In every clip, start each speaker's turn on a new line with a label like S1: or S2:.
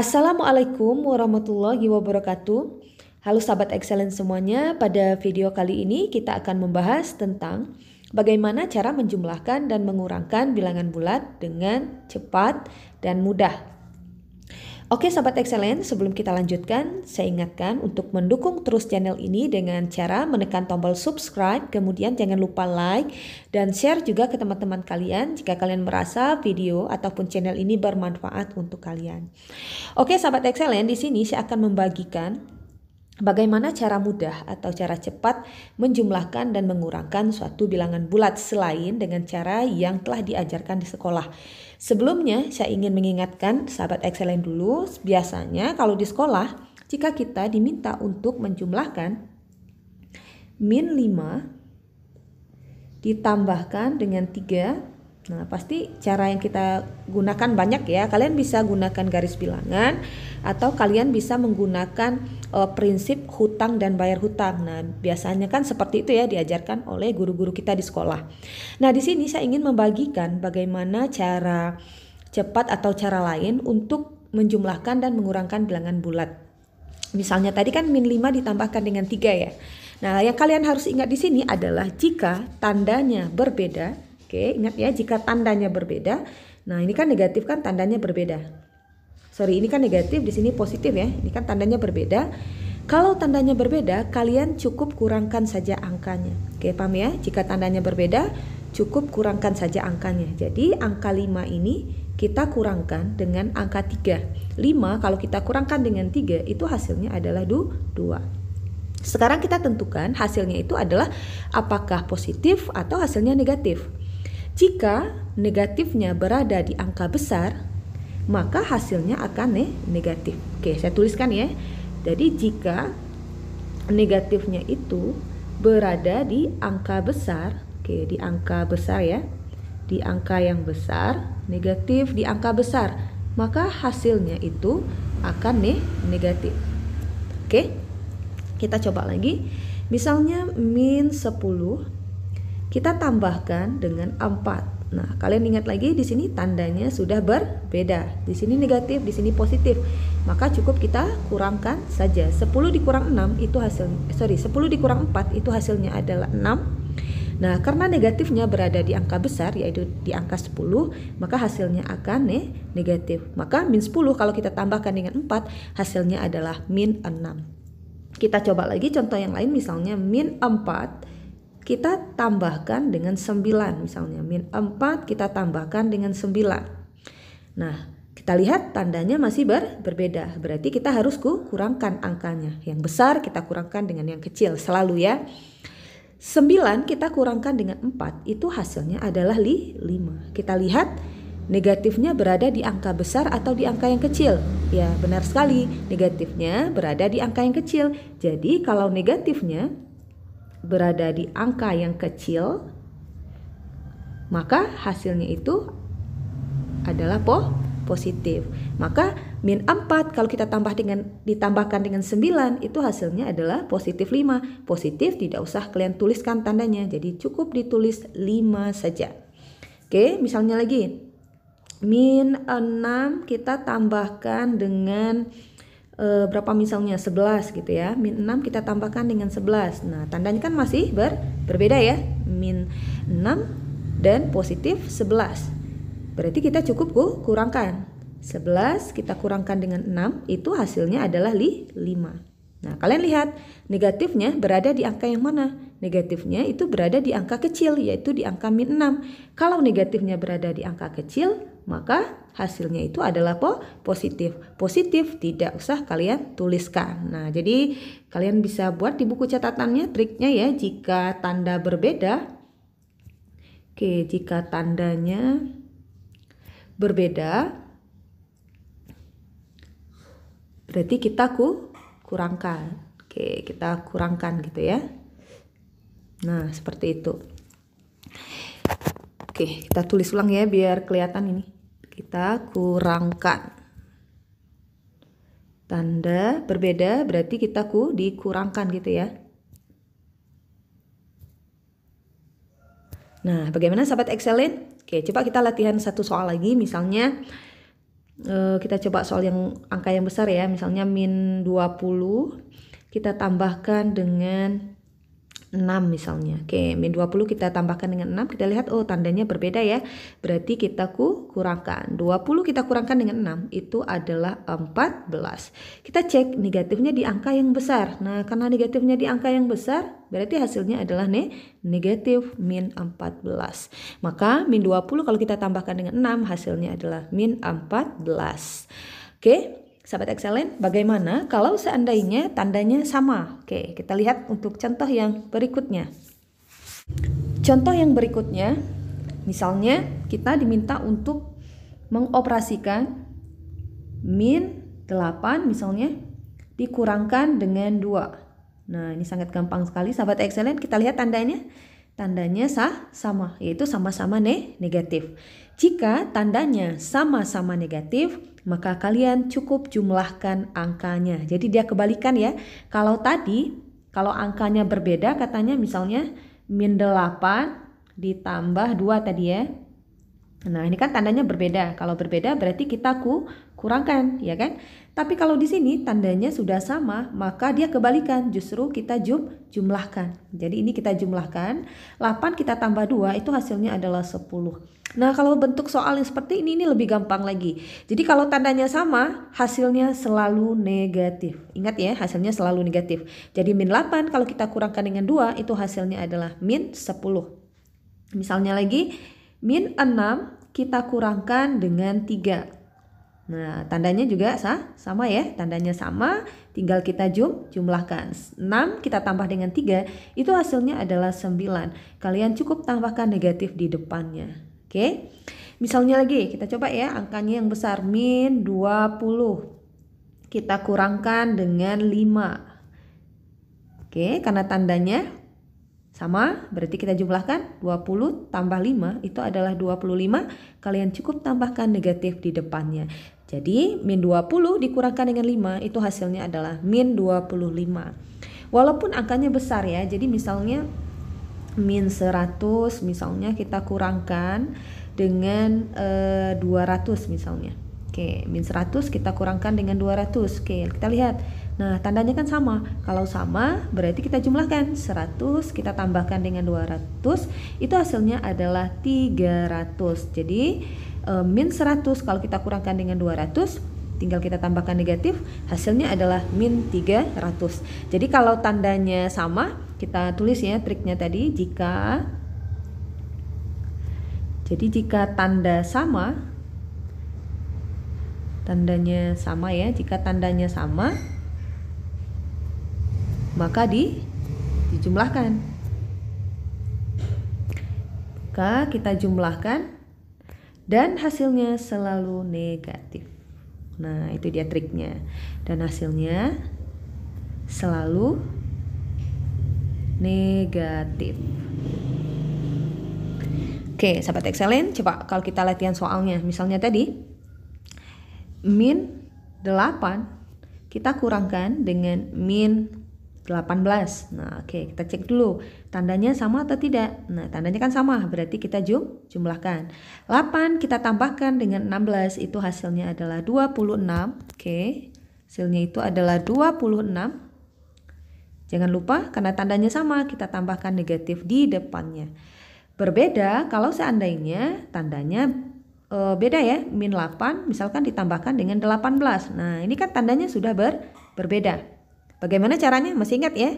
S1: Assalamualaikum warahmatullahi wabarakatuh. Halo sahabat excellence semuanya, pada video kali ini kita akan membahas tentang bagaimana cara menjumlahkan dan mengurangkan bilangan bulat dengan cepat dan mudah. Oke Sobat Excellent, sebelum kita lanjutkan, saya ingatkan untuk mendukung terus channel ini dengan cara menekan tombol subscribe, kemudian jangan lupa like dan share juga ke teman-teman kalian jika kalian merasa video ataupun channel ini bermanfaat untuk kalian. Oke sahabat Excellent, di sini saya akan membagikan Bagaimana cara mudah atau cara cepat menjumlahkan dan mengurangkan suatu bilangan bulat selain dengan cara yang telah diajarkan di sekolah? Sebelumnya, saya ingin mengingatkan sahabat excellent dulu, biasanya kalau di sekolah, jika kita diminta untuk menjumlahkan min 5 ditambahkan dengan 3 Nah, pasti cara yang kita gunakan banyak ya. Kalian bisa gunakan garis bilangan atau kalian bisa menggunakan uh, prinsip hutang dan bayar hutang. Nah, biasanya kan seperti itu ya diajarkan oleh guru-guru kita di sekolah. Nah, di sini saya ingin membagikan bagaimana cara cepat atau cara lain untuk menjumlahkan dan mengurangkan bilangan bulat. Misalnya tadi kan min 5 ditambahkan dengan 3 ya. Nah, yang kalian harus ingat di sini adalah jika tandanya berbeda, Oke, ingat ya jika tandanya berbeda. Nah, ini kan negatif kan tandanya berbeda. Sorry, ini kan negatif, di sini positif ya. Ini kan tandanya berbeda. Kalau tandanya berbeda, kalian cukup kurangkan saja angkanya. Oke, paham ya? Jika tandanya berbeda, cukup kurangkan saja angkanya. Jadi, angka 5 ini kita kurangkan dengan angka 3. 5 kalau kita kurangkan dengan 3 itu hasilnya adalah 2. Sekarang kita tentukan hasilnya itu adalah apakah positif atau hasilnya negatif. Jika negatifnya berada di angka besar, maka hasilnya akan nih negatif. Oke, saya tuliskan ya. Jadi jika negatifnya itu berada di angka besar, oke, di angka besar ya. Di angka yang besar, negatif di angka besar, maka hasilnya itu akan nih negatif. Oke. Kita coba lagi. Misalnya min 10 kita tambahkan dengan 4. Nah, kalian ingat lagi di sini tandanya sudah berbeda. Di sini negatif, di sini positif. Maka cukup kita kurangkan saja. 10 dikurang 6 itu hasil sorry, 10 dikurang 4 itu hasilnya adalah 6. Nah, karena negatifnya berada di angka besar yaitu di angka 10, maka hasilnya akan nih negatif. Maka min 10 kalau kita tambahkan dengan 4, hasilnya adalah min 6. Kita coba lagi contoh yang lain misalnya min 4 kita tambahkan dengan 9 misalnya min 4 kita tambahkan dengan 9 nah kita lihat tandanya masih ber berbeda berarti kita harus kurangkan angkanya yang besar kita kurangkan dengan yang kecil selalu ya 9 kita kurangkan dengan 4 itu hasilnya adalah li 5. Kita lihat negatifnya berada di angka besar atau di angka yang kecil. Ya, benar sekali. Negatifnya berada di angka yang kecil. Jadi kalau negatifnya berada di angka yang kecil, maka hasilnya itu adalah po positif. Maka min 4 kalau kita tambah dengan ditambahkan dengan 9 itu hasilnya adalah positif 5. Positif tidak usah kalian tuliskan tandanya. Jadi cukup ditulis 5 saja. Oke, misalnya lagi min 6 kita tambahkan dengan e, berapa misalnya 11 gitu ya min 6 kita tambahkan dengan 11 nah tandanya kan masih ber, berbeda ya min 6 dan positif 11 berarti kita cukup ku, kurangkan 11 kita kurangkan dengan 6 itu hasilnya adalah li, 5 nah kalian lihat negatifnya berada di angka yang mana Negatifnya itu berada di angka kecil, yaitu di angka min 6. Kalau negatifnya berada di angka kecil, maka hasilnya itu adalah po positif. Positif tidak usah kalian tuliskan. Nah, jadi kalian bisa buat di buku catatannya triknya ya jika tanda berbeda. Oke, jika tandanya berbeda berarti kita ku kurangkan. Oke, kita kurangkan gitu ya. Nah, seperti itu. Oke, kita tulis ulang ya biar kelihatan ini. Kita kurangkan. Tanda berbeda berarti kita ku dikurangkan gitu ya. Nah, bagaimana sahabat excellent? Oke, coba kita latihan satu soal lagi. Misalnya, eh, kita coba soal yang angka yang besar ya. Misalnya min 20, kita tambahkan dengan 6 misalnya. Oke, min 20 kita tambahkan dengan 6, kita lihat oh tandanya berbeda ya. Berarti kita ku kurangkan. 20 kita kurangkan dengan 6, itu adalah 14. Kita cek negatifnya di angka yang besar. Nah, karena negatifnya di angka yang besar, berarti hasilnya adalah nih negatif min 14. Maka min 20 kalau kita tambahkan dengan 6 hasilnya adalah min 14. Oke sahabat excellent, bagaimana kalau seandainya tandanya sama? Oke, kita lihat untuk contoh yang berikutnya. Contoh yang berikutnya, misalnya kita diminta untuk mengoperasikan min 8 misalnya dikurangkan dengan 2. Nah, ini sangat gampang sekali sahabat excellent, kita lihat tandanya. Tandanya sah sama, yaitu sama-sama ne negatif. Jika tandanya sama-sama negatif, maka kalian cukup jumlahkan angkanya. Jadi dia kebalikan ya. Kalau tadi, kalau angkanya berbeda katanya misalnya min 8 ditambah 2 tadi ya. Nah ini kan tandanya berbeda. Kalau berbeda berarti kita ku kurangkan, ya kan? Tapi kalau di sini tandanya sudah sama, maka dia kebalikan, justru kita jum jumlahkan. Jadi ini kita jumlahkan, 8 kita tambah 2 itu hasilnya adalah 10. Nah, kalau bentuk soal yang seperti ini ini lebih gampang lagi. Jadi kalau tandanya sama, hasilnya selalu negatif. Ingat ya, hasilnya selalu negatif. Jadi min 8 kalau kita kurangkan dengan 2 itu hasilnya adalah min 10. Misalnya lagi min 6 kita kurangkan dengan 3 Nah, tandanya juga sah, sama ya. Tandanya sama, tinggal kita jum, jumlahkan. 6 kita tambah dengan 3, itu hasilnya adalah 9. Kalian cukup tambahkan negatif di depannya. Oke. Misalnya lagi, kita coba ya angkanya yang besar min 20. Kita kurangkan dengan 5. Oke, karena tandanya sama, berarti kita jumlahkan 20 tambah 5 itu adalah 25. Kalian cukup tambahkan negatif di depannya. Jadi min 20 dikurangkan dengan 5 itu hasilnya adalah min 25. Walaupun angkanya besar ya, jadi misalnya min 100 misalnya kita kurangkan dengan e, eh, 200 misalnya. Oke, min 100 kita kurangkan dengan 200. Oke, kita lihat. Nah, tandanya kan sama. Kalau sama, berarti kita jumlahkan 100 kita tambahkan dengan 200, itu hasilnya adalah 300. Jadi e, min 100 kalau kita kurangkan dengan 200 tinggal kita tambahkan negatif hasilnya adalah min 300 jadi kalau tandanya sama kita tulis ya triknya tadi jika jadi jika tanda sama tandanya sama ya jika tandanya sama maka di dijumlahkan maka kita jumlahkan dan hasilnya selalu negatif. Nah, itu dia triknya. Dan hasilnya selalu negatif. Oke, sahabat excellent, coba kalau kita latihan soalnya. Misalnya tadi min 8 kita kurangkan dengan min 18. Nah, oke, okay, kita cek dulu tandanya sama atau tidak. Nah, tandanya kan sama, berarti kita jum jumlahkan. 8 kita tambahkan dengan 16 itu hasilnya adalah 26. Oke. Okay. Hasilnya itu adalah 26. Jangan lupa karena tandanya sama, kita tambahkan negatif di depannya. Berbeda kalau seandainya tandanya eh, beda ya, min 8 misalkan ditambahkan dengan 18. Nah, ini kan tandanya sudah ber, berbeda. Bagaimana caranya? Masih ingat ya?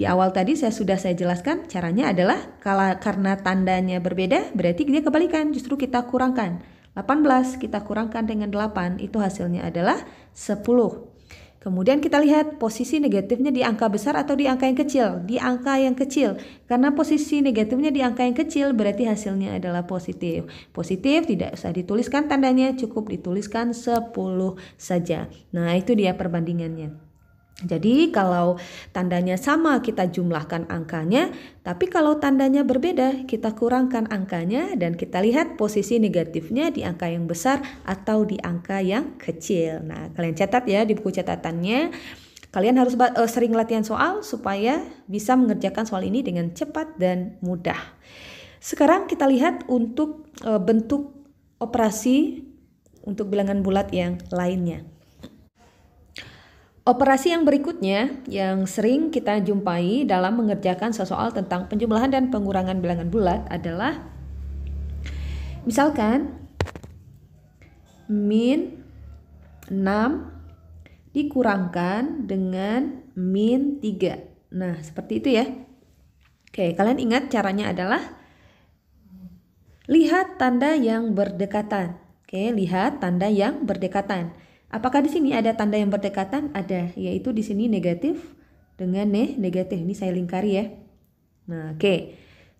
S1: Di awal tadi saya sudah saya jelaskan caranya adalah kalau karena tandanya berbeda berarti dia kebalikan justru kita kurangkan. 18 kita kurangkan dengan 8 itu hasilnya adalah 10. Kemudian kita lihat posisi negatifnya di angka besar atau di angka yang kecil. Di angka yang kecil. Karena posisi negatifnya di angka yang kecil berarti hasilnya adalah positif. Positif tidak usah dituliskan tandanya, cukup dituliskan 10 saja. Nah, itu dia perbandingannya. Jadi kalau tandanya sama kita jumlahkan angkanya, tapi kalau tandanya berbeda kita kurangkan angkanya dan kita lihat posisi negatifnya di angka yang besar atau di angka yang kecil. Nah, kalian catat ya di buku catatannya. Kalian harus eh, sering latihan soal supaya bisa mengerjakan soal ini dengan cepat dan mudah. Sekarang kita lihat untuk eh, bentuk operasi untuk bilangan bulat yang lainnya. Operasi yang berikutnya yang sering kita jumpai dalam mengerjakan soal tentang penjumlahan dan pengurangan bilangan bulat adalah misalkan min 6 dikurangkan dengan min 3. Nah, seperti itu ya. Oke, kalian ingat caranya adalah lihat tanda yang berdekatan. Oke, lihat tanda yang berdekatan. Apakah di sini ada tanda yang berdekatan? Ada, yaitu di sini negatif dengan ne negatif. Ini saya lingkari ya. Nah, oke. Okay.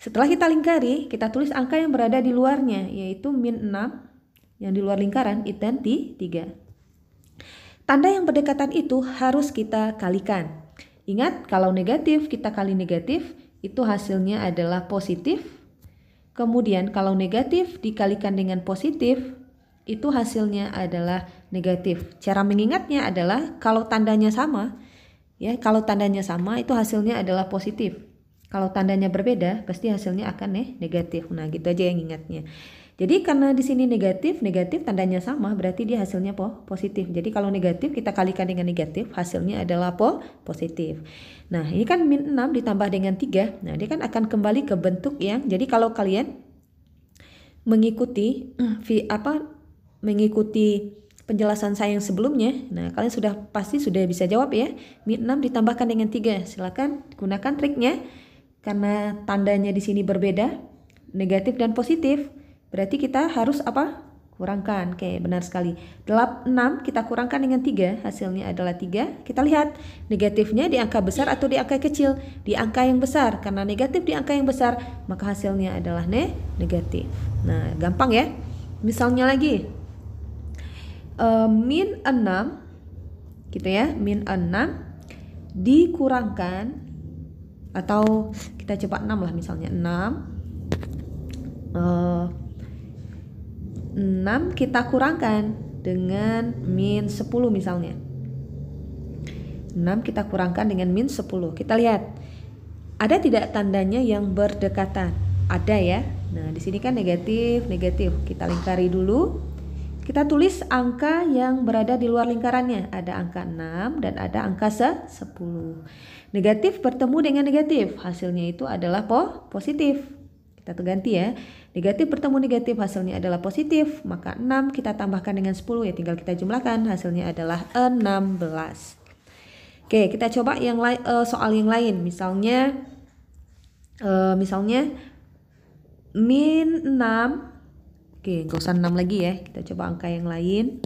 S1: Setelah kita lingkari, kita tulis angka yang berada di luarnya, yaitu min 6 yang di luar lingkaran identi 3. Tanda yang berdekatan itu harus kita kalikan. Ingat, kalau negatif kita kali negatif, itu hasilnya adalah positif. Kemudian kalau negatif dikalikan dengan positif, itu hasilnya adalah negatif. Cara mengingatnya adalah kalau tandanya sama, ya kalau tandanya sama itu hasilnya adalah positif. Kalau tandanya berbeda, pasti hasilnya akan nih negatif. Nah, gitu aja yang ingatnya. Jadi karena di sini negatif, negatif tandanya sama, berarti dia hasilnya po positif. Jadi kalau negatif kita kalikan dengan negatif, hasilnya adalah po positif. Nah, ini kan min 6 ditambah dengan 3. Nah, dia kan akan kembali ke bentuk yang jadi kalau kalian mengikuti apa mengikuti penjelasan saya yang sebelumnya. Nah, kalian sudah pasti sudah bisa jawab ya. 6 ditambahkan dengan 3. Silakan gunakan triknya. Karena tandanya di sini berbeda, negatif dan positif. Berarti kita harus apa? Kurangkan. Oke, benar sekali. 6 kita kurangkan dengan 3, hasilnya adalah 3. Kita lihat negatifnya di angka besar atau di angka kecil? Di angka yang besar. Karena negatif di angka yang besar, maka hasilnya adalah ne negatif. Nah, gampang ya. Misalnya lagi, uh, min 6 gitu ya min 6 dikurangkan atau kita coba 6 lah misalnya 6 uh, 6 kita kurangkan dengan min 10 misalnya 6 kita kurangkan dengan min 10 kita lihat ada tidak tandanya yang berdekatan ada ya nah di sini kan negatif negatif kita lingkari dulu kita tulis angka yang berada di luar lingkarannya. Ada angka 6 dan ada angka 10. Negatif bertemu dengan negatif. Hasilnya itu adalah po positif. Kita ganti ya. Negatif bertemu negatif hasilnya adalah positif. Maka 6 kita tambahkan dengan 10 ya tinggal kita jumlahkan hasilnya adalah 16. Oke, kita coba yang uh, soal yang lain. Misalnya eh, misalnya min 6 Oke, gak usah 6 lagi ya. Kita coba angka yang lain.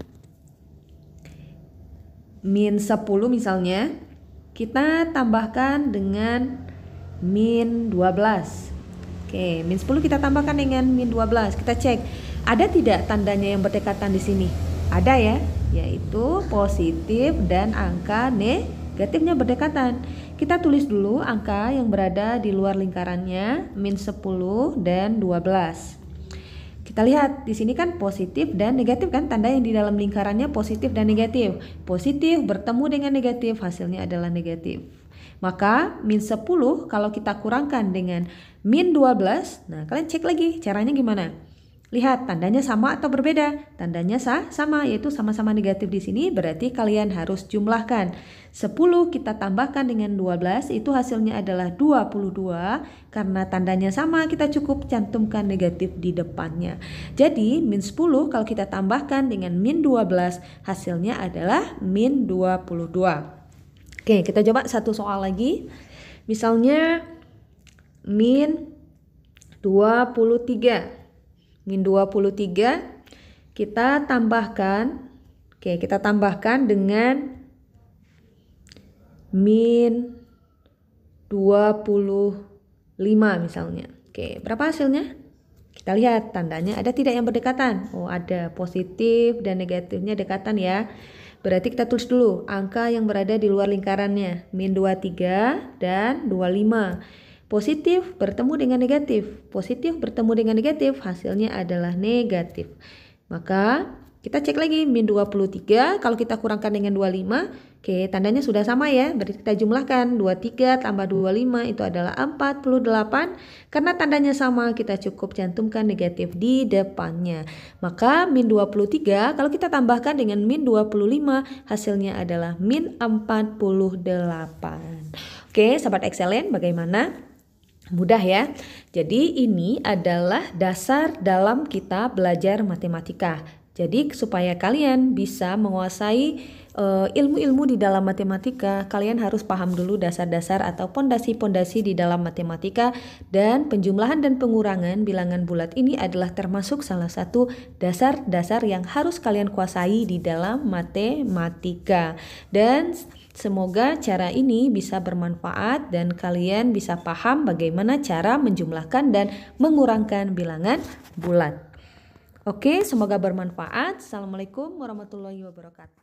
S1: Min 10 misalnya. Kita tambahkan dengan min 12. Oke, min 10 kita tambahkan dengan min 12. Kita cek, ada tidak tandanya yang berdekatan di sini? Ada ya, yaitu positif dan angka negatifnya berdekatan. Kita tulis dulu angka yang berada di luar lingkarannya, min 10 dan 12. Kita lihat di sini kan positif dan negatif kan tanda yang di dalam lingkarannya positif dan negatif. Positif bertemu dengan negatif hasilnya adalah negatif. Maka min 10 kalau kita kurangkan dengan min 12, nah kalian cek lagi caranya gimana. Lihat tandanya sama atau berbeda? Tandanya sah, sama yaitu sama-sama negatif di sini berarti kalian harus jumlahkan. 10 kita tambahkan dengan 12 itu hasilnya adalah 22 karena tandanya sama kita cukup cantumkan negatif di depannya. Jadi min 10 kalau kita tambahkan dengan min 12 hasilnya adalah min 22. Oke, kita coba satu soal lagi. Misalnya min 23 min 23 kita tambahkan oke kita tambahkan dengan min 25 misalnya oke berapa hasilnya kita lihat tandanya ada tidak yang berdekatan oh ada positif dan negatifnya dekatan ya berarti kita tulis dulu angka yang berada di luar lingkarannya min 23 dan 25 Positif bertemu dengan negatif. Positif bertemu dengan negatif, hasilnya adalah negatif. Maka kita cek lagi min 23 kalau kita kurangkan dengan 25. Oke, tandanya sudah sama ya. Berarti kita jumlahkan 23 tambah 25 itu adalah 48. Karena tandanya sama, kita cukup cantumkan negatif di depannya. Maka min 23 kalau kita tambahkan dengan min 25 hasilnya adalah min 48. Oke, sahabat excellent, bagaimana? Mudah ya. Jadi ini adalah dasar dalam kita belajar matematika. Jadi supaya kalian bisa menguasai eh, ilmu-ilmu uh, di dalam matematika, kalian harus paham dulu dasar-dasar atau pondasi-pondasi di dalam matematika dan penjumlahan dan pengurangan bilangan bulat ini adalah termasuk salah satu dasar-dasar yang harus kalian kuasai di dalam matematika. Dan Semoga cara ini bisa bermanfaat dan kalian bisa paham bagaimana cara menjumlahkan dan mengurangkan bilangan bulan. Oke, semoga bermanfaat. Assalamualaikum warahmatullahi wabarakatuh.